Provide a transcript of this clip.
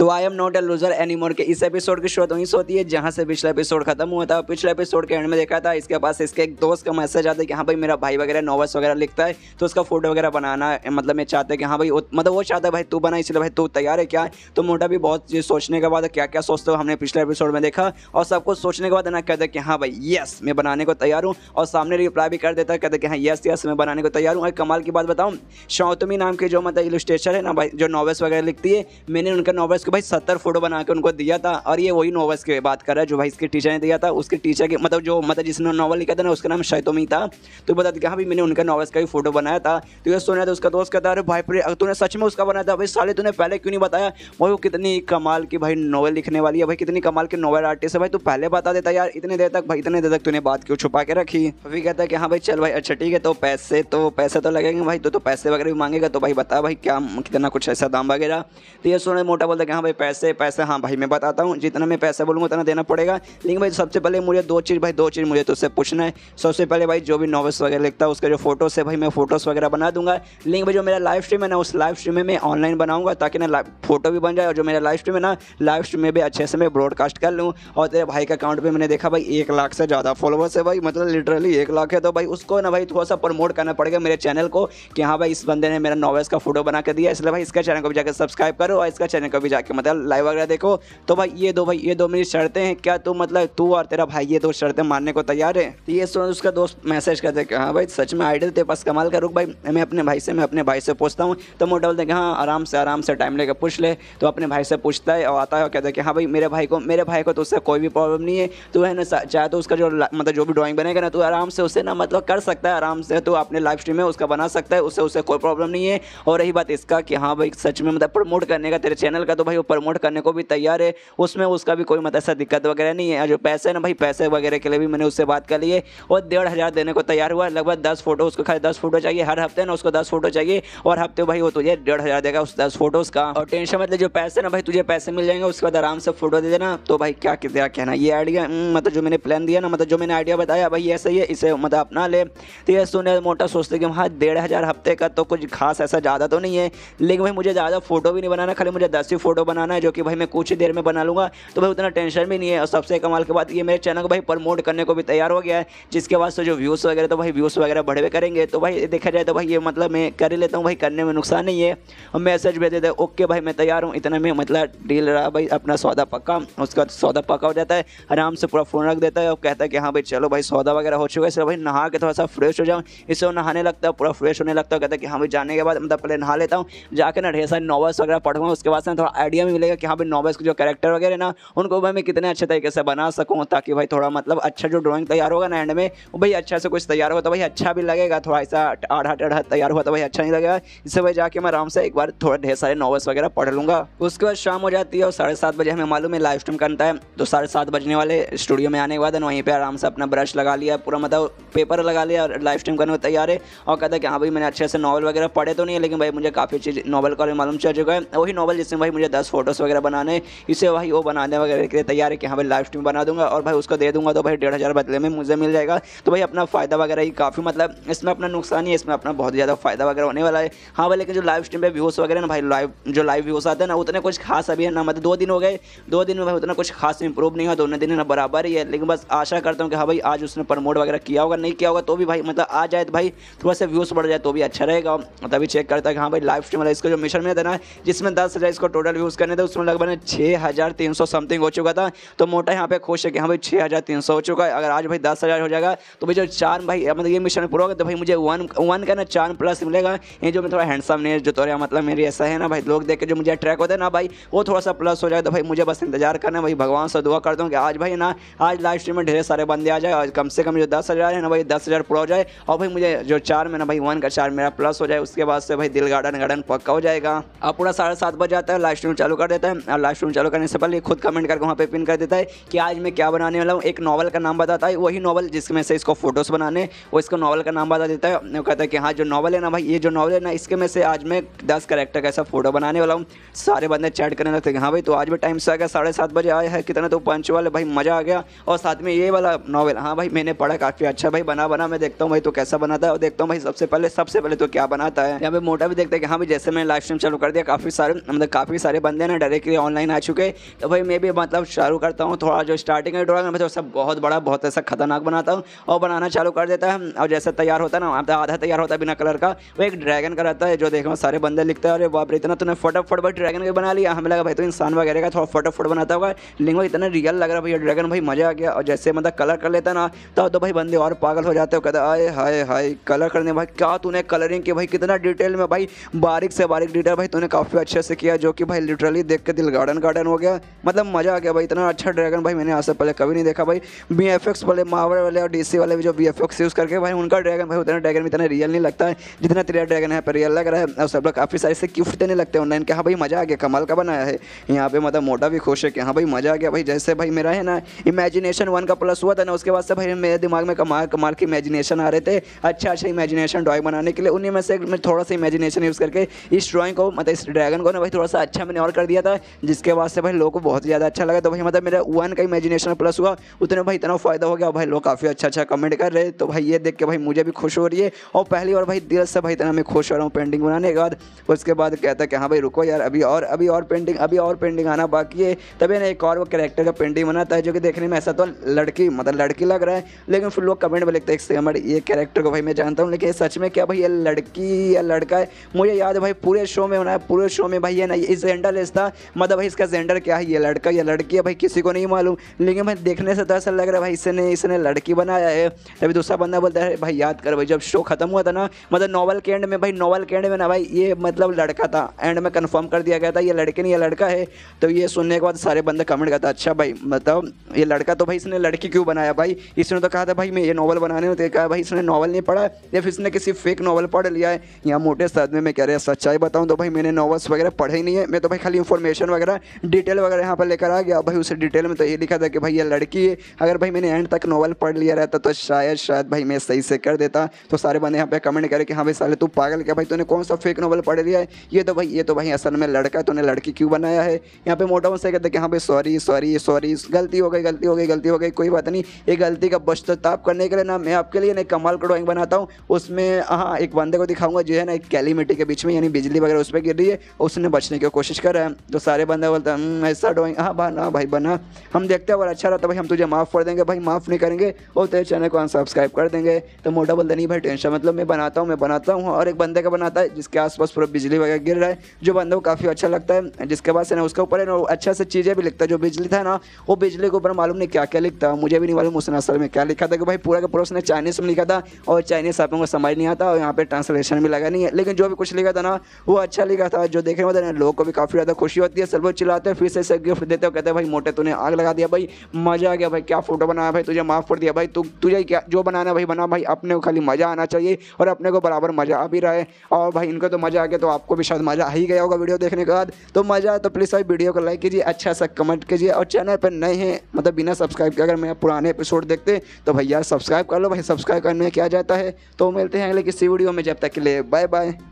तो I am not a loser any more के इस एपिसोड की शुरुआत वहीं से होती है जहाँ से पिछला एपिसोड खत्म हुआ था पिछले एपिसोड के एंड में देखा था इसके पास इसके एक दोस्त का मैसेज आता है कि हाँ भाई मेरा भाई वगैरह नॉवल्स वगैरह लिखता है तो उसका फोटो वगैरह बनाना मतलब मैं चाहता है कि हाँ भाई मतलब वो चाहता है भाई तू बना इसलिए भाई तू तैयार है क्या तो मोटा भी बहुत सोचने के बाद क्या क्या सोचते हो हमने पिछले एपिसोड में देखा और सब कुछ सोचने के बाद ना कहते कि हाँ भाई यस मैं बनाने को तैयार हूँ और सामने रिप्लाई भी कर देता है कहते कि हाँ यस यस मैं बनाने को तैयार हूँ और कमाल की बात बताऊँ शौतमी नाम के जो मतलब इलस्ट्रेचर है ना भाई जो नॉवल्स वगैरह लिखती है मैंने उनका नॉवल्स उसके भाई सत्तर फोटो बना के उनको दिया था और ये वही नॉवल्स की बात कर रहा है जो भाई इसके टीचर ने दिया था उसके टीचर के मतलब जो मतलब जिसने नॉवल लिखा था ना उसका नाम शैतोमी था तो बता दिया हाँ भाई मैंने उनका नॉवल्स का भी फोटो बनाया था तो ये सुना था उसका दोस्त कहता अरे भाई अगर तूने सच में उसका बनाया था भाई साले तूने पहले क्यों नहीं बताया भाई वो कितनी कमाल की भाई नॉवल लिखने वाली है भाई कितनी कमाल के नॉवल आर्टिस्ट है भाई तू पहले बता देता यार इतने देर तक भाई इतने देर तक तूने बात क्यों छुपा के रखी अभी कहता है कि हाँ भाई चल भाई अच्छा ठीक है तो पैसे तो पैसे तो लगेंगे भाई तो, तो पैसे वगैरह भी मांगेगा तो भाई बता भाई क्या कितना कुछ ऐसा दाम वगैरह तो ये सुना मोटा बोलता कि हाँ भाई पैसे पैसे हाँ भाई मैं बताता हूँ जितना मैं पैसा बोलूँगा उतना देना पड़ेगा लेकिन भाई सबसे पहले मुझे दो चीज़ भाई दो चीज़ मुझे तो उससे पूछना है सबसे पहले भाई जो भी नॉवल्स वगैरह लिखता है उसका जो फोटोस है भाई मैं फोटोस वगैरह बना दूंगा लेकिन भाई जो मेरा लाइव स्ट्रीम है ना उस लाइव स्ट्रीम में मैं ऑनलाइन बनाऊंगा ताकि ना फोटो भी बन जाए और जो मेरा लाइव स्ट्रीम है ना लाइव स्ट्रीम में भी अच्छे से मैं ब्रॉडकास्ट कर लूँ और तेरे भाई के अकाउंट भी मैंने देखा भाई एक लाख से ज़्यादा फॉलोअर्स है भाई मतलब लिटरली एक लाख है तो भाई उसको ना भाई थोड़ा सा प्रमोट करना पड़ेगा मेरे चैनल को कि हाँ भाई इस बंदे ने मेरा नॉवेल्स का फोटो बना कर दिया इसलिए भाई इसका चैनल को भी जाकर सब्सक्राइब करो और इसका चैनल को भी जाके मतलब लाइव वगैरह देखो तो भाई ये दो भाई ये दो मेरी शर्तें हैं क्या तू मतलब तू और तेरा भाई ये दो शर्तें मानने को तैयार है तो ये सुन उसका दोस्त मैसेज कर दे हाँ भाई सच में आइडल तेरे पास कमाल का रुक भाई मैं अपने भाई से मैं अपने भाई से पूछता हूँ तो बोलते हैं हाँ आराम से आराम से टाइम लेकर पूछ ले तो अपने भाई से पूछता है और आता है और कहता है कि हाँ भाई मेरे भाई को मेरे भाई को तो उससे कोई भी प्रॉब्लम नहीं है तो है ना चाहे तो उसका जो मतलब जो भी ड्रॉइंग बनेगा ना तो आराम से उसे ना मतलब कर सकता है आराम से तो अपने लाइव स्ट्रीम में उसका बना सकता है उससे उसे कोई प्रॉब्लम नहीं है और रही बात इसका कि हाँ भाई सच में मतलब प्रमोट करने का तेरे चैनल का तो भाई वो प्रमोट करने को भी तैयार है उसमें उसका भी कोई मतलब ऐसा दिक्कत वगैरह नहीं है जो पैसे ना भाई पैसे वगैरह के लिए भी मैंने उससे बात कर लिए और डेढ़ हज़ार देने को तैयार हुआ लगभग दस फोटो उसको खाली दस फोटो चाहिए हर हफ्ते ना उसको दस फोटो चाहिए और हफ्ते भाई वो तुझे डेढ़ हज़ार देगा उस दस फोटोज़ का और टेंशन मतलब जो पैसे ना भाई तुझे पैसे मिल जाएंगे उसके बाद आराम से फोटो दे देना तो भाई क्या क्या कहना ये आइडिया हम्म, मतलब जो मैंने प्लान दिया ना मतलब जो मैंने आइडिया बताया भाई ऐसा ही है इसे मतलब अपना ले तो ये सुने मोटा सोचते कि हाँ डेढ़ हज़ार हफ्ते का तो कुछ खास ऐसा ज़्यादा तो नहीं है लेकिन भाई मुझे ज़्यादा फोटो भी नहीं बनाना खाली मुझे दस ही फोटो फोटो बनाना है जो कि भाई मैं कुछ ही देर में बना लूँगा तो भाई उतना टेंशन भी नहीं है और सबसे कमाल के बाद ये मेरे चैनल को भाई प्रमोट करने को भी तैयार हो गया है जिसके बाद से जो व्यूज़ वगैरह तो भाई व्यूज़ वगैरह बढ़े करेंगे तो भाई देखा जाए तो भाई ये मतलब मैं कर ही लेता हूँ भाई करने में नुकसान नहीं है और मैसेज भेज देता ओके भाई मैं तैयार हूँ इतना में मतलब डील रहा भाई अपना सौदा पक्का उसका सौदा पक्का हो जाता है आराम से पूरा फ़ोन रख देता है और कहता है कि हाँ भाई चलो भाई सौदा वगैरह हो चुका है सिर्फ भाई नहा के थोड़ा सा फ्रेश हो जाऊँ इससे वो नहाने लगता है पूरा फ्रेश होने लगता है कहता है कि हाँ भाई जाने के बाद मतलब पहले नहा लेता हूँ जाकर ना ढेर सारे नॉवल्स वगैरह पढ़ूँगा उसके बाद से थोड़ा आइडिया भी मिलेगा कि हाँ भाई नॉवेल्स के जो करेक्टर वगैरह ना उनको भाई मैं कितने अच्छे तरीके से बना सकूँ ताकि भाई थोड़ा मतलब अच्छा जो ड्राइंग तैयार होगा ना एंड में वो भाई अच्छा से कुछ तैयार हुआ तो भाई अच्छा भी लगेगा थोड़ा ऐसा आढ़ा टेढ़ा तैयार हुआ तो भाई अच्छा नहीं लगेगा इससे भाई जाके मैं आराम से एक बार थोड़ा ढेर सारे नॉवेल्स वगैरह पढ़ लूँगा उसके बाद शाम हो जाती है और साढ़े सात बजे हमें मालूम है लाइव स्ट्रीम करता है तो साढ़े सात बजने वाले स्टूडियो में आने के बाद वहीं पर आराम से अपना ब्रश लगा लिया पूरा मतलब पेपर लगा लिया और लाइव स्ट्रीम करने को तैयार है और कहता है कि हाँ भाई मैंने अच्छे से नॉवल वगैरह पढ़े तो नहीं है लेकिन भाई मुझे काफ़ी चीज़ नॉवल का मालूम चल चुका है वही नॉवल जिसमें भाई मुझे स्टेटस फोटोस वगैरह बनाने इसे भाई वो बनाने वगैरह के लिए तैयार है कि हाँ भाई लाइव स्ट्रीम बना दूंगा और भाई उसको दे दूंगा तो भाई डेढ़ हज़ार बदले में मुझे मिल जाएगा तो भाई अपना फ़ायदा वगैरह ही काफ़ी मतलब इसमें अपना नुकसान ही है इसमें अपना बहुत ज़्यादा फ़ायदा वगैरह होने वाला है हाँ भाई लेकिन जो लाइव स्ट्रीम पर व्यूज़ वगैरह ना भाई लाइव जो लाइव व्यूज़ आते हैं ना उतने कुछ खास अभी है ना मतलब दो दिन हो गए दो दिन में भाई उतना कुछ खास इंप्रूव नहीं हुआ दोनों दिन ना बराबर ही है लेकिन बस आशा करता हूँ कि हाँ भाई आज उसने प्रमोट वगैरह किया होगा नहीं किया होगा तो भी भाई मतलब आ जाए तो भाई थोड़ा सा व्यूज़ बढ़ जाए तो भी अच्छा रहेगा तभी चेक करता है कि हाँ भाई लाइव स्ट्रीम वाला इसका जो मिशन में देना है जिसमें दस हज़ार इसको टोटल व्यूज़ यूज़ करने थे उसमें लगभग छः हज़ार तीन सौ समथिंग हो चुका था तो मोटा यहाँ पे खुश है कि हाँ भाई छः हज़ार तीन सौ हो चुका है अगर आज भाई दस हज़ार हो जाएगा तो भाई जो चार भाई मतलब ये मिशन पूरा होगा तो भाई मुझे वन वन का ना चार प्लस मिलेगा ये जो मैं थोड़ा हैंडसम नहीं है जो तोरे मतलब मेरी ऐसा है ना भाई लोग देख के जो मुझे अट्रैक्ट होता है ना भाई वो थोड़ा सा प्लस हो जाएगा तो भाई मुझे बस इंतजार करना है भाई भगवान से दुआ करता हूँ कि आज भाई ना आज लाइव स्ट्रीम में ढेर सारे बंदे आ जाए और कम से कम जो दस हज़ार है ना भाई दस हज़ार पूरा हो जाए और भाई मुझे जो चार में ना भाई वन का चार मेरा प्लस हो जाए उसके बाद से भाई दिल गार्डन गार्डन पक्का हो जाएगा अब पूरा साढ़े सात बजे आता है लाइव स्ट्रीम चालू कर देता है और लास्ट रूम चालू करने से पहले खुद कमेंट करके वहाँ पे पिन कर देता है कि आज मैं क्या बनाने वाला हूँ एक नॉवल का नाम बताता है वही नॉवल जिसमें से इसको फोटोज़ बनाने वो इसको नॉवल का नाम बता देता है वो कहता है कि हाँ जो नॉवल है ना भाई ये जो नॉवल है ना इसके में से आज मैं दस करेक्टर का ऐसा फोटो बनाने वाला हूँ सारे बंदे चैट करने लगते हैं हाँ भाई तो आज भी टाइम से आ गया साढ़े सात बजे आया है कितना तो पंच वाले भाई मज़ा आ गया और साथ में ये वाला नॉवल हाँ भाई मैंने पढ़ा काफ़ी अच्छा भाई बना बना मैं देखता हूँ भाई तो कैसा बनाता है और देखता हूँ भाई सबसे पहले सबसे पहले तो क्या बनाता है यहाँ पे मोटा भी देखता है कि हाँ भाई जैसे मैंने लाइव स्ट्रीम चालू कर दिया काफ़ी सारे मतलब काफ़ी सारे बंदे ना डायरेक्टली ऑनलाइन आ चुके तो भाई मैं भी मतलब शुरू करता हूँ थोड़ा जो स्टार्टिंग है ड्रॉइंग मतलब तो सब बहुत बड़ा बहुत ऐसा खतरनाक बनाता हूँ और बनाना चालू कर देता है और जैसा तैयार होता है ना मतलब आधा तैयार होता है बिना कलर का वो एक ड्रैगन का रहता है जो देखो सारे बंदे लिखते हैं अरे बाप रे इतना तूने फटाफट भाई ड्रैगन का बना लिया हमें लगा भाई तो इंसान वगैरह का थोड़ा फटाफट बनाता होगा लेकिन वो इतना रियल लग रहा भैया ड्रैगन भाई मज़ा आ गया और जैसे मतलब कलर कर लेता ना तो तो भाई बंदे और पागल हो जाते हो कहते हाय हाय हाय कलर करने भाई क्या तूने कलरिंग की भाई कितना डिटेल में भाई बारीक से बारीक डिटेल भाई तूने काफ़ी अच्छे से किया जो कि भाई लिटरली देख के दिल गार्डन गार्डन हो गया मतलब मज़ा आ गया भाई इतना अच्छा ड्रैगन भाई मैंने आज से पहले कभी नहीं देखा भाई बी एफ एक्स वाले मावर वाले और डी सी वाले जो बी एफ एक्स यूज़ करके भाई उनका ड्रैगन भाई उतना ड्रैगन में इतना रियल नहीं लगता है जितना तेरा ड्रैगन है पर रियल लग रहा है और सब लोग काफ़ी सारे से गिफ्ट देने लगते हैं ऑनलाइन के हाँ भाई मज़ा आ गया कमाल का बनाया है यहाँ पे मतलब मोटा भी खुश है कि हाँ भाई मज़ा आ गया भाई जैसे भाई मेरा है ना इमेजिनेशन वन का प्लस हुआ था ना उसके बाद से भाई मेरे दिमाग में कमाल कमाल की इमेजिनेशन आ रहे थे अच्छा अच्छा इमेजिनेशन ड्रॉइंग बनाने के लिए उन्हीं में से थोड़ा सा इमेजिनेशन यूज़ करके इस ड्रॉइंग को मतलब इस ड्रैगन को ना भाई थोड़ा सा अच्छा मैंने इग्नोर कर दिया था जिसके बाद से भाई लोगों को बहुत ज़्यादा अच्छा लगा तो भाई मतलब मेरा वन का इमेजिनेशन प्लस हुआ उतने भाई इतना फ़ायदा हो गया भाई लोग काफ़ी अच्छा अच्छा कमेंट कर रहे तो भाई ये देख के भाई मुझे भी खुश हो रही है और पहली बार भाई दिल से भाई इतना मैं खुश हो रहा हूँ पेंटिंग बनाने के बाद उसके बाद कहता कि हाँ भाई रुको यार अभी और अभी और पेंटिंग अभी और पेंटिंग आना बाकी है तभी ना एक और वो करेक्टर का पेंटिंग बनाता है जो कि देखने में ऐसा तो लड़की मतलब लड़की लग रहा है लेकिन फिर लोग कमेंट में लिखते हैं हमारे ये कैरेक्टर को भाई मैं जानता हूँ लेकिन सच में क्या भाई ये लड़की या लड़का है मुझे याद है भाई पूरे शो में होना है पूरे शो में भाई ये ना इस एंडा का रिश्ता मतलब भाई इसका जेंडर क्या है ये लड़का या लड़की है भाई किसी को नहीं मालूम लेकिन भाई देखने से तो ऐसा लग रहा है भाई इसने इसने लड़की बनाया है तभी दूसरा बंदा बोलता है भाई याद कर भाई जब शो खत्म हुआ था ना मतलब नॉवल के एंड में भाई नॉवल के एंड में ना भाई ये मतलब लड़का था एंड में कन्फर्म कर दिया गया था ये लड़के नहीं ये लड़का है तो ये सुनने के बाद सारे बंदे कमेंट करता अच्छा भाई मतलब ये लड़का तो भाई इसने लड़की क्यों बनाया भाई इसने तो कहा था भाई मैं ये नॉवल बनाने में कहा भाई इसने नॉवल नहीं पढ़ा या फिर इसने किसी फेक नॉवल पढ़ लिया है यहाँ मोटे साथ में मैं कह रहा सच्चाई बताऊँ तो भाई मैंने नॉवल्स वगैरह पढ़े ही नहीं है मैं तो खाली इन्फॉर्मेशन वगैरह डिटेल वगैरह यहाँ पर लेकर आ गया भाई उसे डिटेल में तो ये लिखा था कि भाई ये लड़की है अगर भाई मैंने एंड तक नॉवल पढ़ लिया रहता तो शायद शायद भाई मैं सही से कर देता तो सारे बंदे यहाँ पे कमेंट करे कि हाँ भाई साले तू पागल क्या भाई तूने कौन सा फेक नॉवल पढ़ लिया है ये तो भाई ये तो भाई असल में लड़का है तूने लड़की क्यों बनाया है यहाँ पे मोटा उनसे कहते कि हाँ भाई सॉरी सॉरी सॉरी गलती हो गई गलती हो गई गलती हो गई कोई बात नहीं ये गलती का बश्ताप करने के लिए ना मैं आपके लिए ना कमाल का ड्रॉइंग बनाता हूँ उसमें हाँ एक बंदे को दिखाऊंगा जो है ना एक कैली मिट्टी के बीच में यानी बिजली वगैरह उस पर गिर रही है उसने बचने की कोशिश कर कर रहे हैं तो सारे बंदे बोलते हैं हम्म, ऐसा ड्रॉइंग हाँ बना भाई बना हम देखते हैं और अच्छा रहता तो भाई हम तुझे माफ़ कर देंगे भाई माफ़ नहीं करेंगे और तेरे चैनल को अनसब्सक्राइब कर देंगे तो मोटा बोलते नहीं भाई टेंशन मतलब मैं बनाता हूँ मैं बनाता हूँ और एक बंदे का बनाता है जिसके आसपास पूरा बिजली वगैरह गिर रहा है जो बंदे को काफ़ी अच्छा लगता है जिसके बाद से ना उसके ऊपर है ना अच्छा से चीज़ें भी लिखता है जो बिजली था ना वो बिजली के ऊपर मालूम नहीं क्या क्या लिखता मुझे भी नहीं मालूम उसने असल में क्या लिखा था कि भाई पूरा का पूरा उसने चाइनीस में लिखा था और चाइनीस आप लोगों को समझ नहीं आता और यहाँ पर ट्रांसलेशन भी लगा नहीं है लेकिन जो भी कुछ लिखा था ना वो अच्छा लिखा था जो देखने वाले लोग को भी काफ़ी ज़्यादा खुशी होती है सर्वर चिल्लाते हैं फिर से गिफ्ट देते हो कहते हैं भाई मोटे तूने आग लगा दिया भाई मज़ा आ गया भाई क्या फोटो बनाया भाई तुझे माफ़ कर दिया भाई तू तुझे क्या जो बनाना भाई बना भाई अपने को खाली मज़ा आना चाहिए और अपने को बराबर मज़ा आ भी रहा है और भाई इनको तो मज़ा आ गया तो आपको भी शायद मज़ा आ ही गया होगा वीडियो देखने के बाद तो मज़ा आया तो प्लीज़ भाई वीडियो को लाइक कीजिए अच्छा सा कमेंट कीजिए और चैनल पर नए हैं मतलब बिना सब्सक्राइब के अगर मेरा पुराने एपिसोड देखते तो भैया सब्सक्राइब कर लो भाई सब्सक्राइब करने में क्या जाता है तो मिलते हैं अगले किसी वीडियो में जब तक के लिए बाय बाय